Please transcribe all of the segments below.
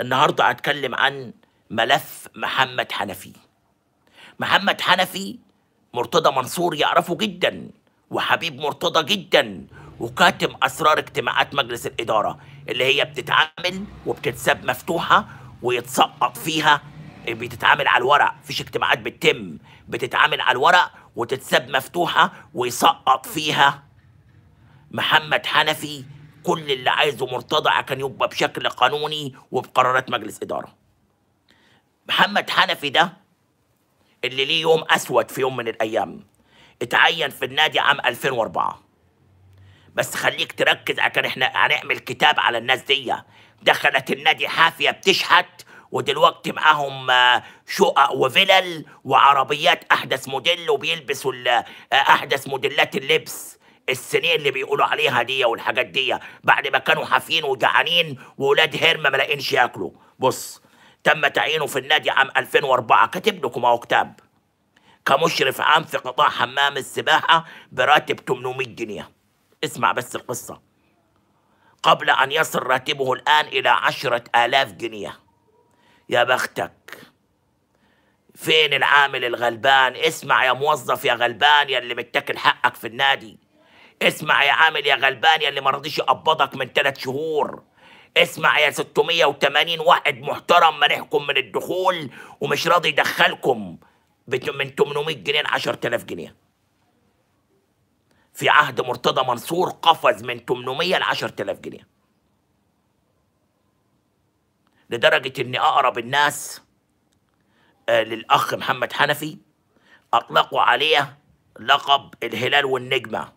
النهارده هتكلم عن ملف محمد حنفي محمد حنفي مرتضى منصور يعرفه جدا وحبيب مرتضى جدا وكاتم اسرار اجتماعات مجلس الاداره اللي هي بتتعامل وبتتساب مفتوحه ويتسقط فيها بتتعامل على الورق فيش اجتماعات بتتم بتتعامل على الورق وتتساب مفتوحه ويسقط فيها محمد حنفي كل اللي عايزه مرتضى كان يبقى بشكل قانوني وبقرارات مجلس إدارة محمد حنفي ده اللي ليه يوم أسود في يوم من الأيام اتعين في النادي عام 2004 بس خليك تركز عشان احنا هنعمل كتاب على الناس دي دخلت النادي حافية بتشحت ودلوقتي معاهم آه، شقق وفلل وعربيات احدث موديل وبيلبسوا آه، احدث موديلات اللبس السنين اللي بيقولوا عليها دي والحاجات دي بعد ما كانوا حافين وجعانين وولاد هرم ما لاقينش ياكلوا بص تم تعيينه في النادي عام 2004 كاتب لكم اهو كتاب كمشرف عام في قطاع حمام السباحه براتب 800 جنيه اسمع بس القصه قبل ان يصل راتبه الان الى 10000 جنيه يا بختك فين العامل الغلبان اسمع يا موظف يا غلبان يا اللي متكل حقك في النادي اسمع يا عامل يا غلبان يا اللي ما رضيش يقبضك من ثلاث شهور اسمع يا 680 واحد محترم منحكم من الدخول ومش راضي يدخلكم من 800 جنيه ل 10000 جنيه في عهد مرتضى منصور قفز من 800 ل 10000 جنيه لدرجة إن أقرب الناس آه، للأخ محمد حنفي أطلقوا عليه لقب الهلال والنجمة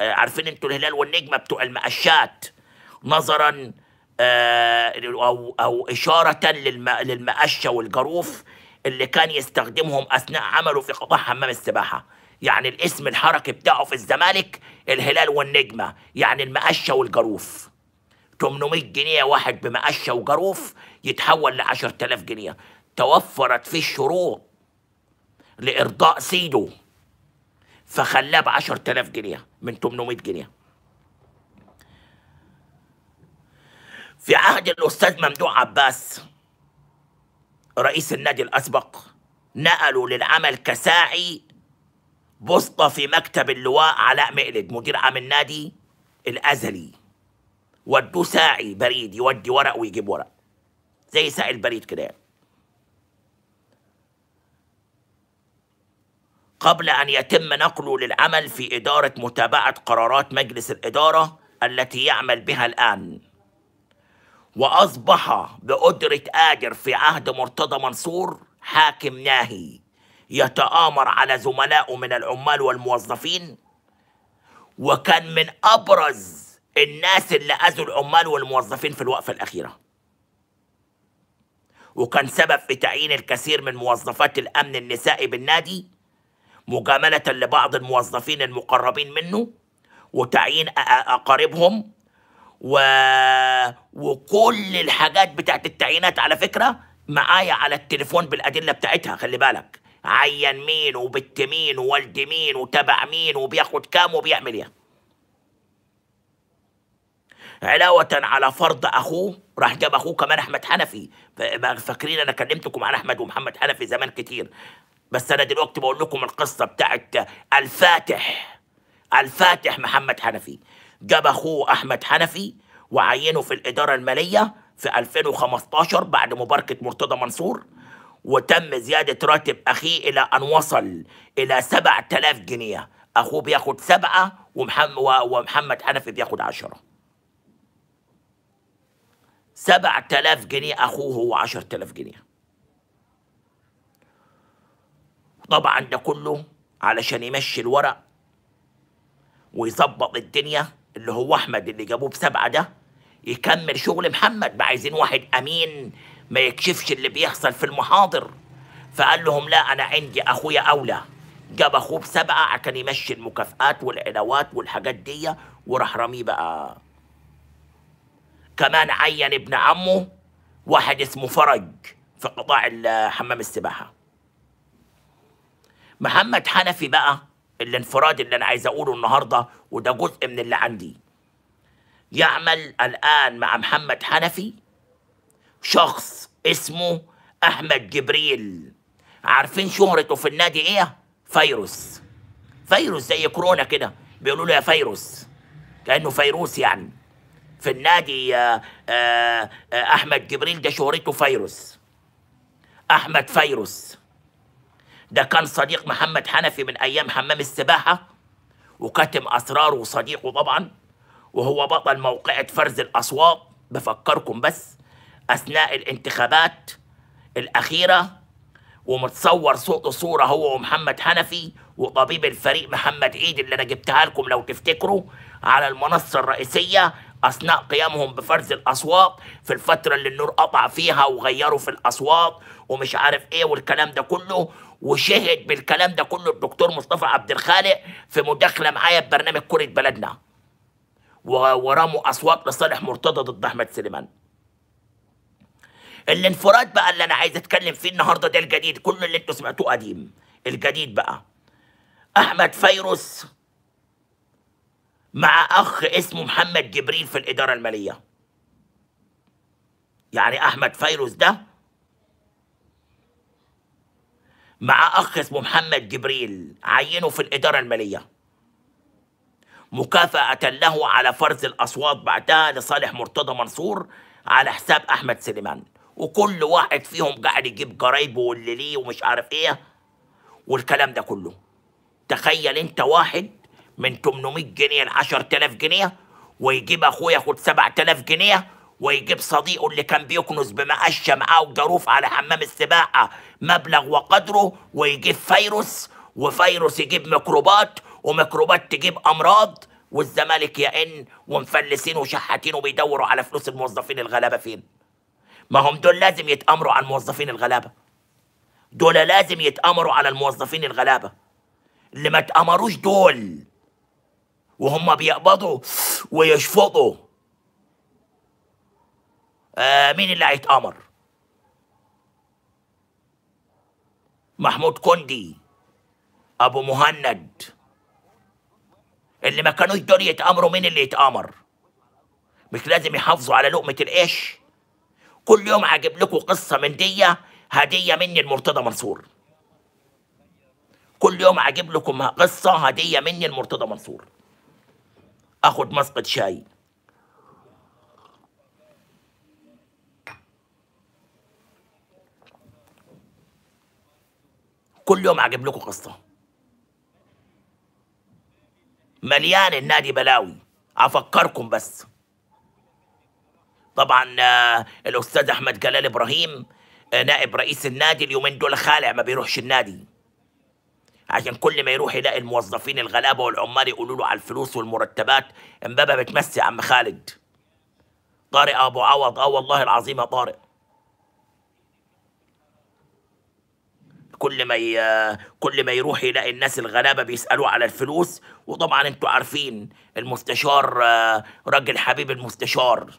آه، عارفين انتوا الهلال والنجمه بتوع المقشات نظرا آه، او او اشاره للمقشه والجروف اللي كان يستخدمهم اثناء عمله في قطاع حمام السباحه يعني الاسم الحركي بتاعه في الزمالك الهلال والنجمه يعني المقشه والجروف 800 جنيه واحد بمقشه وجروف يتحول ل 10000 جنيه توفرت فيه الشروط لارضاء سيده فخلاه ب 10000 جنيه من 800 جنيه في عهد الأستاذ ممدوح عباس رئيس النادي الأسبق نقلوا للعمل كساعي بوسطة في مكتب اللواء علاء مقلد مدير عام النادي الأزلي ودوه ساعي بريد يودي ورق ويجيب ورق زي ساعي البريد كده يعني. قبل أن يتم نقله للعمل في إدارة متابعة قرارات مجلس الإدارة التي يعمل بها الآن وأصبح بقدرة قادر في عهد مرتضى منصور حاكم ناهي يتآمر على زملائه من العمال والموظفين وكان من أبرز الناس اللي أذوا العمال والموظفين في الوقفة الأخيرة وكان سبب في تعيين الكثير من موظفات الأمن النسائي بالنادي مجاملة لبعض الموظفين المقربين منه وتعيين أقاربهم و... وكل الحاجات بتاعت التعيينات على فكرة معايا على التليفون بالأدلة بتاعتها خلي بالك عين مين وبت مين ووالد مين وتبع مين وبياخد كام وبيعمل ايه علاوة على فرض أخوه راح جاب أخوه كمان أحمد حنفي فاكرين أنا كلمتكم عن أحمد ومحمد حنفي زمان كتير بس انا دلوقتي بقول لكم القصه بتاعت الفاتح الفاتح محمد حنفي جاب اخوه احمد حنفي وعينه في الاداره الماليه في 2015 بعد مباركه مرتضى منصور وتم زياده راتب اخيه الى ان وصل الى 7000 جنيه اخوه بياخد سبعه ومحمد ومحمد حنفي بياخد 10 7000 جنيه اخوه هو 10000 جنيه طبعا ده كله علشان يمشي الورق ويظبط الدنيا اللي هو احمد اللي جابوه بسبعه ده يكمل شغل محمد ما عايزين واحد امين ما يكشفش اللي بيحصل في المحاضر فقال لهم لا انا عندي اخويا اولى جاب اخوه بسبعه عشان يمشي المكافئات والعلاوات والحاجات دي وراح راميه بقى كمان عين ابن عمه واحد اسمه فرج في قطاع حمام السباحه محمد حنفي بقى الانفراد اللي انا عايز اقوله النهارده وده جزء من اللي عندي يعمل الان مع محمد حنفي شخص اسمه احمد جبريل عارفين شهرته في النادي ايه فيروس فيروس زي كورونا كده بيقولوا له يا فيروس كانه فيروس يعني في النادي يا آه، آه، احمد جبريل ده شهرته فيروس احمد فيروس ده كان صديق محمد حنفي من أيام حمام السباحة وكاتم أسراره وصديقه طبعا وهو بطل موقعة فرز الأصوات بفكركم بس أثناء الانتخابات الأخيرة ومتصور صوته صورة هو ومحمد حنفي وطبيب الفريق محمد عيد اللي أنا جبتها لكم لو تفتكروا على المنصة الرئيسية أثناء قيامهم بفرز الأصوات في الفترة اللي النور قطع فيها وغيروا في الأصوات ومش عارف إيه والكلام ده كله وشهد بالكلام ده كله الدكتور مصطفى عبد الخالق في مداخله معايا في برنامج كره بلدنا ورموا اصوات لصالح مرتضى ضد احمد سليمان الانفراد بقى اللي انا عايز اتكلم فيه النهارده ده الجديد كل اللي انتوا سمعتوه قديم الجديد بقى احمد فيروس مع اخ اسمه محمد جبريل في الاداره الماليه يعني احمد فيروس ده مع أخ اسمه محمد جبريل عينه في الإدارة المالية مكافأة له على فرز الأصوات بعدها لصالح مرتضى منصور على حساب أحمد سليمان وكل واحد فيهم قاعد يجيب قرايبه واللي ليه ومش عارف إيه والكلام ده كله تخيل أنت واحد من 800 جنيه ل 10000 جنيه ويجيب أخويا ياخد 7000 جنيه ويجيب صديقه اللي كان بيكنس بمقشه معاه وجاروف على حمام السباحه مبلغ وقدره ويجيب فيروس وفيروس يجيب ميكروبات وميكروبات تجيب امراض والزمالك يئن ومفلسين وشحاتين وبيدوروا على فلوس الموظفين الغلابه فين ما هم دول لازم يتامروا على الموظفين الغلابه دول لازم يتامروا على الموظفين الغلابه اللي ما تأمروش دول وهم بيقبضوا ويشفطوا آه مين اللي هيتأمر محمود كندي ابو مهند اللي ما كانوا دول يتامروا مين اللي يتامر مش لازم يحافظوا على لقمه القش كل يوم هجيب لكم قصه من ديه هديه مني لمرتضى منصور كل يوم هجيب لكم قصه هديه مني لمرتضى منصور اخد مسقط شاي كل يوم عاجب لكم قصه مليان النادي بلاوي افكركم بس طبعا آه، الاستاذ احمد جلال ابراهيم آه، نائب رئيس النادي اليومين دول خالع ما بيروحش النادي عشان كل ما يروح يلاقي الموظفين الغلابه والعمال يقولوا له على الفلوس والمرتبات امبابه بتمسي يا عم خالد طارق ابو عوض اه والله العظيم يا طارق كل ما ي... كل ما يروح يلاقي الناس الغلابه بيسالوه على الفلوس وطبعا انتوا عارفين المستشار آه، راجل حبيب المستشار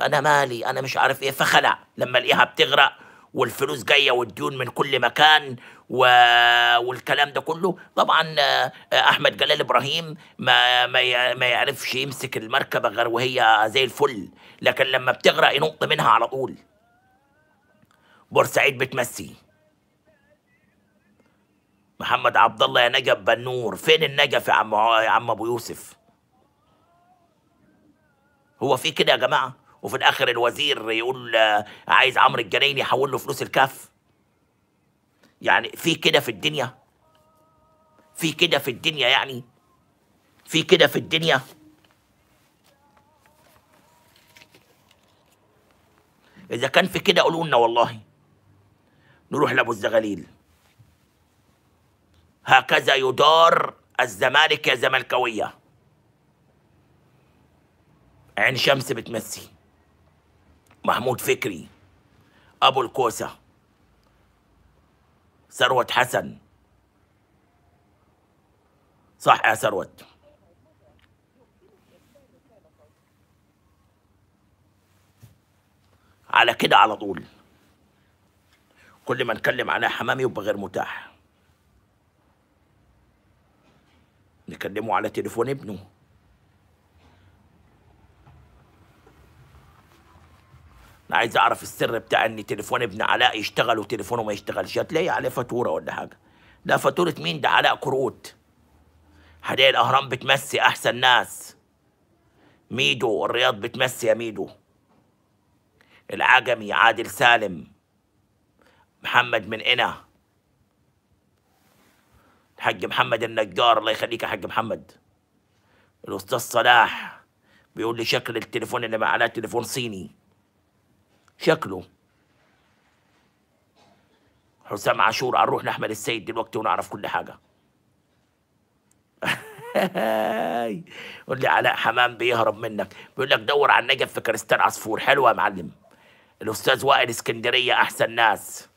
انا مالي انا مش عارف ايه فخلع لما الاقيها بتغرق والفلوس جايه والديون من كل مكان و... والكلام ده كله طبعا آه، آه، احمد جلال ابراهيم ما ما, ما يعرفش يمسك المركبه غير وهي زي الفل لكن لما بتغرق ينط منها على طول بورسعيد بتمسي محمد عبد الله يا نجف بنور فين النجف يا عم يا عم ابو يوسف هو في كده يا جماعه وفي الاخر الوزير يقول آه، عايز عمرو الجنين يحول له فلوس الكاف يعني في كده في الدنيا في كده في الدنيا يعني في كده في الدنيا اذا كان في كده قولوا لنا والله نروح لابو الزغاليل هكذا يدار الزمالك يا زملكاويه عين شمس بتمسي محمود فكري ابو الكوسه ثروت حسن صح يا ثروت على كده على طول كل ما نكلم على حمامي يبقى غير متاح بيكلمه على تليفون ابنه انا عايز اعرف السر بتاع ان تليفون ابن علاء يشتغل وتليفونه ما يشتغلش هتلاقي عليه فاتوره ولا حاجه ده فاتوره مين ده علاء كروت هلاقي الاهرام بتمسي احسن ناس ميدو الرياض بتمسي يا ميدو العجمي عادل سالم محمد من إنا حق محمد النجار الله يخليك يا حاج محمد الاستاذ صلاح بيقول لي شكل التليفون اللي معاه تليفون صيني شكله حسام عاشور هنروح نحمل السيد دلوقتي ونعرف كل حاجه قول لي علاء حمام بيهرب منك بيقول لك دور على النجف في كريستال عصفور حلوه يا معلم الاستاذ وائل اسكندريه احسن ناس